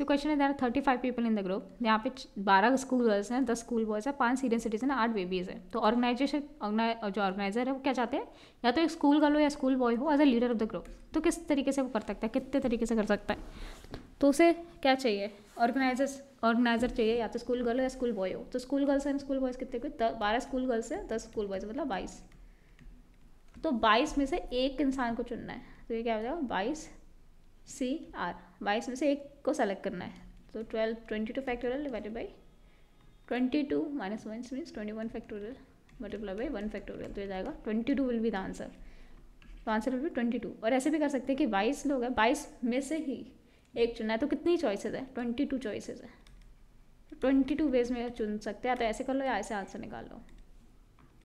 सो question है there thirty five people in the group यहाँ पे बारह स्कूल गर्ल्स हैं दस स्कूल बॉयज़ हैं पांच सीनियर सिटीजन आठ बेबीज़ हैं तो ऑर्गेनाइजेशन जो ऑर्गेनाइजर है वो क्या चाहते हैं या तो एक स्कूल गर्ल हो या स्कूल बॉय हो as a leader of the group तो किस तरीके से वो कर सकता है कितने तरीके से कर सकता है तो उसे क्या चाहिए ऑर्गेनाइजर्स ऑर्गेनाइजर चाहिए या तो स्कूल गर्ल हो या स्कूल बॉय हो तो school girls and school boys कितने कोई बारह स्कूल गर्ल्स हैं दस स्कूल बॉयज़ मतलब बाईस तो बाईस में से एक इंसान को चुनना है तो ये क्या हो जाएगा बाईस सी आर बाईस में से एक को सेलेक्ट करना है तो twelve twenty two factorial divided by twenty two minus one means twenty one factorial multiply by one factorial तो ये जाएगा twenty two will be the answer तो answer will be twenty two और ऐसे भी कर सकते हैं कि बाईस लोग हैं बाईस में से ही एक चुनना है तो कितनी चॉइसेज है ट्वेंटी टू चॉइसेज है ट्वेंटी टू वेज में चुन सकते हैं तो ऐसे कर लो या ऐसे आंसर निकाल लो